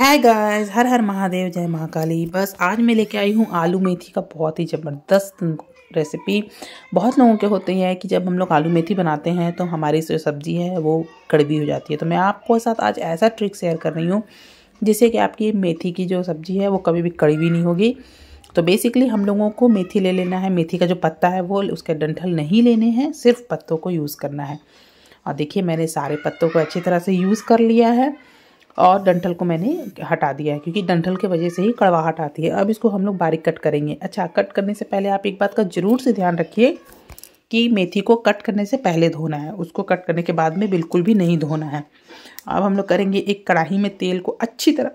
है गाइस हर हर महादेव जय महाकाली बस आज मैं लेके आई हूँ आलू मेथी का बहुत ही ज़बरदस्त रेसिपी बहुत लोगों के होते हैं कि जब हम लोग आलू मेथी बनाते हैं तो हमारी जो सब्ज़ी है वो कड़वी हो जाती है तो मैं आपको साथ आज ऐसा ट्रिक शेयर कर रही हूँ जिससे कि आपकी मेथी की जो सब्ज़ी है वो कभी भी कड़वी नहीं होगी तो बेसिकली हम लोगों को मेथी ले लेना है मेथी का जो पत्ता है वो उसके डंठल नहीं लेने हैं सिर्फ पत्तों को यूज़ करना है और देखिए मैंने सारे पत्तों को अच्छी तरह से यूज़ कर लिया है और डंठल को मैंने हटा दिया है क्योंकि डंठल की वजह से ही कड़वाहट आती है अब इसको हम लोग बारीक कट करेंगे अच्छा कट करने से पहले आप एक बात का ज़रूर से ध्यान रखिए कि मेथी को कट करने से पहले धोना है उसको कट करने के बाद में बिल्कुल भी नहीं धोना है अब हम लोग करेंगे एक कढ़ाई में तेल को अच्छी तरह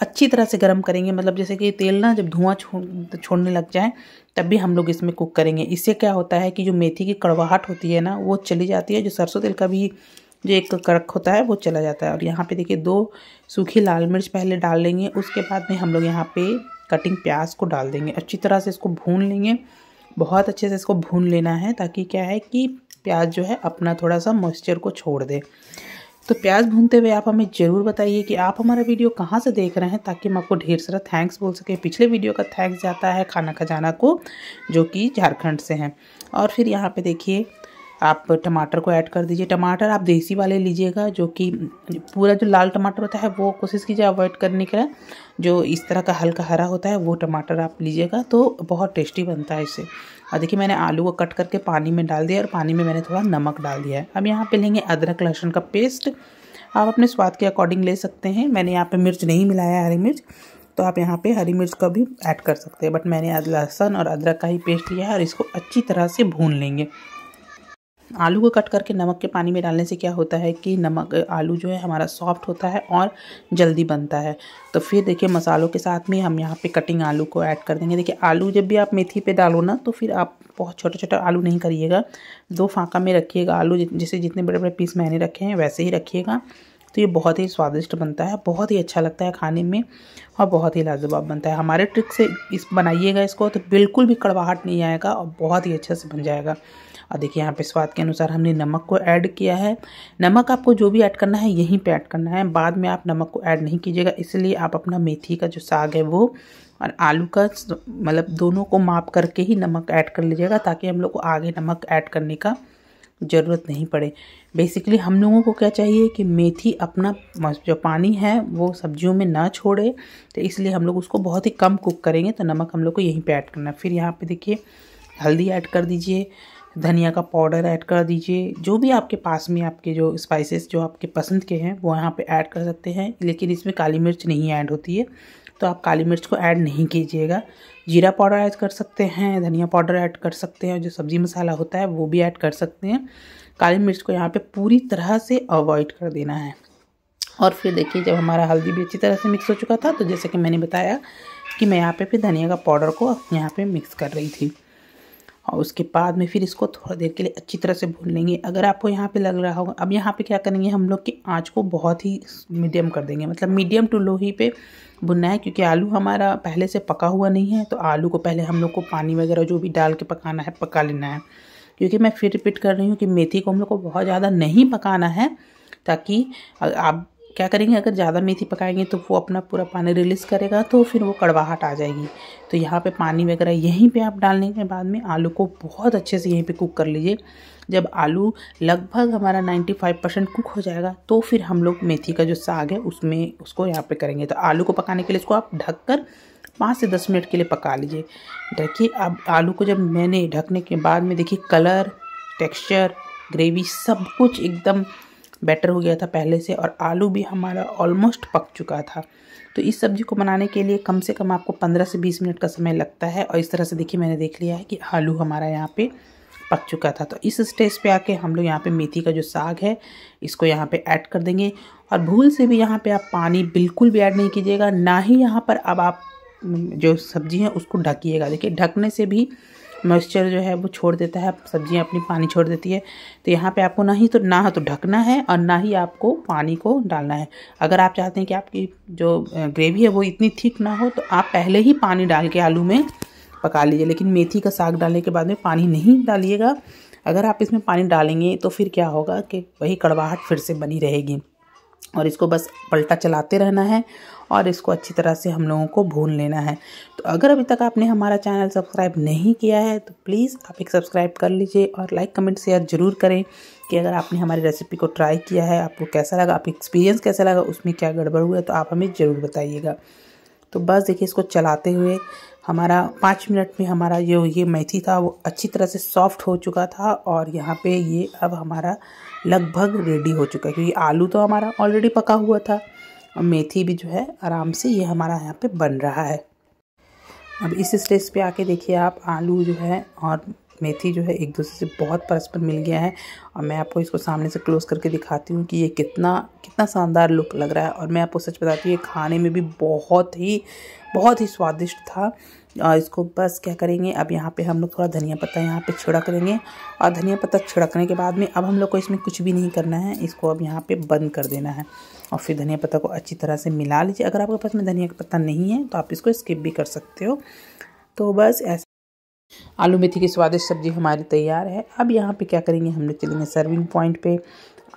अच्छी तरह से गर्म करेंगे मतलब जैसे कि तेल ना जब धुआं छोड़ छोड़ने लग जाए तब भी हम लोग इसमें कुक करेंगे इससे क्या होता है कि जो मेथी की कड़वाहट होती है ना वो चली जाती है जो सरसों तेल का भी जो एक कड़क होता है वो चला जाता है और यहाँ पे देखिए दो सूखी लाल मिर्च पहले डाल लेंगे उसके बाद में हम लोग यहाँ पे कटिंग प्याज को डाल देंगे अच्छी तरह से इसको भून लेंगे बहुत अच्छे से इसको भून लेना है ताकि क्या है कि प्याज जो है अपना थोड़ा सा मॉइस्चर को छोड़ दे तो प्याज भूनते हुए आप हमें ज़रूर बताइए कि आप हमारा वीडियो कहाँ से देख रहे हैं ताकि हम आपको ढेर सारा थैंक्स बोल सकें पिछले वीडियो का थैंक्स जाता है खाना खजाना को जो कि झारखंड से हैं और फिर यहाँ पे देखिए आप टमाटर को ऐड कर दीजिए टमाटर आप देसी वाले लीजिएगा जो कि पूरा जो लाल टमाटर होता है वो कोशिश कीजिए अवॉइड करने के लिए जो इस तरह का हल्का हरा होता है वो टमाटर आप लीजिएगा तो बहुत टेस्टी बनता है इससे और देखिए मैंने आलू को कट करके पानी में डाल दिया और पानी में मैंने थोड़ा नमक डाल दिया है अब यहाँ पर लेंगे अदरक लहसुन का पेस्ट आप अपने स्वाद के अकॉर्डिंग ले सकते हैं मैंने यहाँ पर मिर्च नहीं मिलाया है हरी मिर्च तो आप यहाँ पे हरी मिर्च का भी ऐड कर सकते हैं बट मैंने लहसुन और अदरक का ही पेस्ट लिया है और इसको अच्छी तरह से भून लेंगे आलू को कट करके नमक के पानी में डालने से क्या होता है कि नमक आलू जो है हमारा सॉफ्ट होता है और जल्दी बनता है तो फिर देखिए मसालों के साथ में हम यहाँ पे कटिंग आलू को ऐड कर देंगे देखिए आलू जब भी आप मेथी पे डालो ना तो फिर आप बहुत छोटा छोटा आलू नहीं करिएगा दो फाँका में रखिएगा आलू जैसे जितने बड़े बड़े पीस मैंने रखे हैं वैसे ही रखिएगा तो ये बहुत ही स्वादिष्ट बनता है बहुत ही अच्छा लगता है खाने में और बहुत ही लाजवाब बनता है हमारे ट्रिक से इस बनाइएगा इसको तो बिल्कुल भी कड़वाहट नहीं आएगा और बहुत ही अच्छे से बन जाएगा और देखिए यहाँ पे स्वाद के अनुसार हमने नमक को ऐड किया है नमक आपको जो भी ऐड करना है यहीं पे ऐड करना है बाद में आप नमक को ऐड नहीं कीजिएगा इसलिए आप अपना मेथी का जो साग है वो और आलू का मतलब दोनों को माप करके ही नमक ऐड कर लीजिएगा ताकि हम लोग को आगे नमक ऐड करने का ज़रूरत नहीं पड़े बेसिकली हम लोगों को क्या चाहिए कि मेथी अपना जो पानी है वो सब्जियों में ना छोड़े तो इसलिए हम लोग उसको बहुत ही कम कुक करेंगे तो नमक हम लोग को यहीं पे ऐड करना है फिर यहाँ पे देखिए हल्दी ऐड कर दीजिए धनिया का पाउडर ऐड कर दीजिए जो भी आपके पास में आपके जो स्पाइसेस जो आपके पसंद के हैं वो यहाँ पे ऐड कर सकते हैं लेकिन इसमें काली मिर्च नहीं ऐड होती है तो आप काली मिर्च को ऐड नहीं कीजिएगा जीरा पाउडर ऐड कर सकते हैं धनिया पाउडर ऐड कर सकते हैं जो सब्ज़ी मसाला होता है वो भी ऐड कर सकते हैं काली मिर्च को यहाँ पर पूरी तरह से अवॉइड कर देना है और फिर देखिए जब हमारा हल्दी भी अच्छी तरह से मिक्स हो चुका था तो जैसे कि मैंने बताया कि मैं यहाँ पे फिर धनिया का पाउडर को यहाँ पे मिक्स कर रही थी और उसके बाद में फिर इसको थोड़ा देर के लिए अच्छी तरह से भून लेंगे अगर आपको यहाँ पे लग रहा होगा अब यहाँ पे क्या करेंगे हम लोग कि आँच को बहुत ही मीडियम कर देंगे मतलब मीडियम टू लो ही पे भुनना है क्योंकि आलू हमारा पहले से पका हुआ नहीं है तो आलू को पहले हम लोग को पानी वगैरह जो भी डाल के पकाना है पका लेना है क्योंकि मैं फिर रिपीट कर रही हूँ कि मेथी को हम लोग को बहुत ज़्यादा नहीं पकाना है ताकि आप क्या करेंगे अगर ज़्यादा मेथी पकाएंगे तो वो अपना पूरा पानी रिलीज़ करेगा तो फिर वो कड़वाहट आ जाएगी तो यहाँ पे पानी वगैरह यहीं पे आप डालने के बाद में आलू को बहुत अच्छे से यहीं पे कुक कर लीजिए जब आलू लगभग हमारा 95 परसेंट कुक हो जाएगा तो फिर हम लोग मेथी का जो साग है उसमें उसको यहाँ पर करेंगे तो आलू को पकाने के लिए इसको आप ढक कर पाँच से दस मिनट के लिए पका लीजिए ढकिए अब आलू को जब मैंने ढकने के बाद में देखिए कलर टेक्स्चर ग्रेवी सब कुछ एकदम बेटर हो गया था पहले से और आलू भी हमारा ऑलमोस्ट पक चुका था तो इस सब्ज़ी को बनाने के लिए कम से कम आपको 15 से 20 मिनट का समय लगता है और इस तरह से देखिए मैंने देख लिया है कि आलू हमारा यहाँ पे पक चुका था तो इस स्टेज पे आके हम लोग यहाँ पे मेथी का जो साग है इसको यहाँ पे ऐड कर देंगे और भूल से भी यहाँ पे आप पानी बिल्कुल भी ऐड नहीं कीजिएगा ना ही यहाँ पर अब आप जो सब्ज़ी है उसको ढकिएगा देखिए ढकने से भी मॉइस्चर जो है वो छोड़ देता है सब्जियाँ अपनी पानी छोड़ देती है तो यहाँ पे आपको ना ही तो ना तो ढकना है और ना ही आपको पानी को डालना है अगर आप चाहते हैं कि आपकी जो ग्रेवी है वो इतनी थिक ना हो तो आप पहले ही पानी डाल के आलू में पका लीजिए लेकिन मेथी का साग डालने के बाद में पानी नहीं डालिएगा अगर आप इसमें पानी डालेंगे तो फिर क्या होगा कि वही कड़वाहट फिर से बनी रहेगी और इसको बस पलटा चलाते रहना है और इसको अच्छी तरह से हम लोगों को भून लेना है तो अगर अभी तक आपने हमारा चैनल सब्सक्राइब नहीं किया है तो प्लीज़ आप एक सब्सक्राइब कर लीजिए और लाइक कमेंट शेयर ज़रूर करें कि अगर आपने हमारी रेसिपी को ट्राई किया है आपको कैसा लगा आप एक्सपीरियंस कैसा लगा उसमें क्या गड़बड़ हुआ है तो आप हमें ज़रूर बताइएगा तो बस देखिए इसको चलाते हुए हमारा पाँच मिनट में हमारा जो ये मेथी था वो अच्छी तरह से सॉफ्ट हो चुका था और यहाँ पे ये अब हमारा लगभग रेडी हो चुका है क्योंकि आलू तो हमारा ऑलरेडी पका हुआ था और मेथी भी जो है आराम से ये हमारा यहाँ पे बन रहा है अब इस स्टेज पे आके देखिए आप आलू जो है और मेथी जो है एक दूसरे से बहुत परस्पर मिल गया है और मैं आपको इसको सामने से क्लोज़ करके दिखाती हूँ कि ये कितना कितना शानदार लुक लग रहा है और मैं आपको सच बताती हूँ ये खाने में भी बहुत ही बहुत ही स्वादिष्ट था और इसको बस क्या करेंगे अब यहाँ पे हम लोग थोड़ा धनिया पत्ता यहाँ पे छिड़क लेंगे और धनिया पत्ता छिड़कने के बाद में अब हम लोग को इसमें कुछ भी नहीं करना है इसको अब यहाँ पे बंद कर देना है और फिर धनिया पत्ता को अच्छी तरह से मिला लीजिए अगर आपके पास में धनिया का पत्ता नहीं है तो आप इसको स्किप भी कर सकते हो तो बस ऐसे आलू मेथी की स्वादिष्ट सब्जी हमारी तैयार है अब यहाँ पे क्या करेंगे हम लोग चलेंगे सर्विंग पॉइंट पे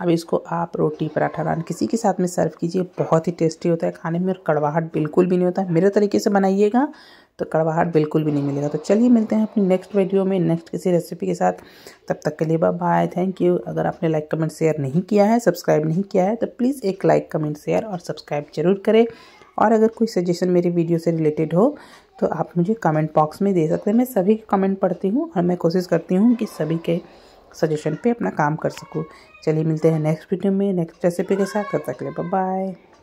अब इसको आप रोटी पराठा नान किसी के साथ में सर्व कीजिए बहुत ही टेस्टी होता है खाने में और कड़वाहट बिल्कुल भी नहीं होता मेरे तरीके से बनाइएगा तो कड़वाहट बिल्कुल भी नहीं मिलेगा तो चलिए मिलते हैं अपनी नेक्स्ट वीडियो में नेक्स्ट किसी रेसिपी के साथ तब तक के लिए बाय थैंक यू अगर आपने लाइक कमेंट शेयर नहीं किया है सब्सक्राइब नहीं किया है तो प्लीज़ एक लाइक कमेंट शेयर और सब्सक्राइब जरूर करें और अगर कोई सजेशन मेरी वीडियो से रिलेटेड हो तो आप मुझे कमेंट बॉक्स में दे सकते हैं मैं सभी के कमेंट पढ़ती हूँ और मैं कोशिश करती हूँ कि सभी के सजेशन पे अपना काम कर सकूँ चलिए मिलते हैं नेक्स्ट वीडियो में नेक्स्ट रेसिपी के साथ तब तक ले बाय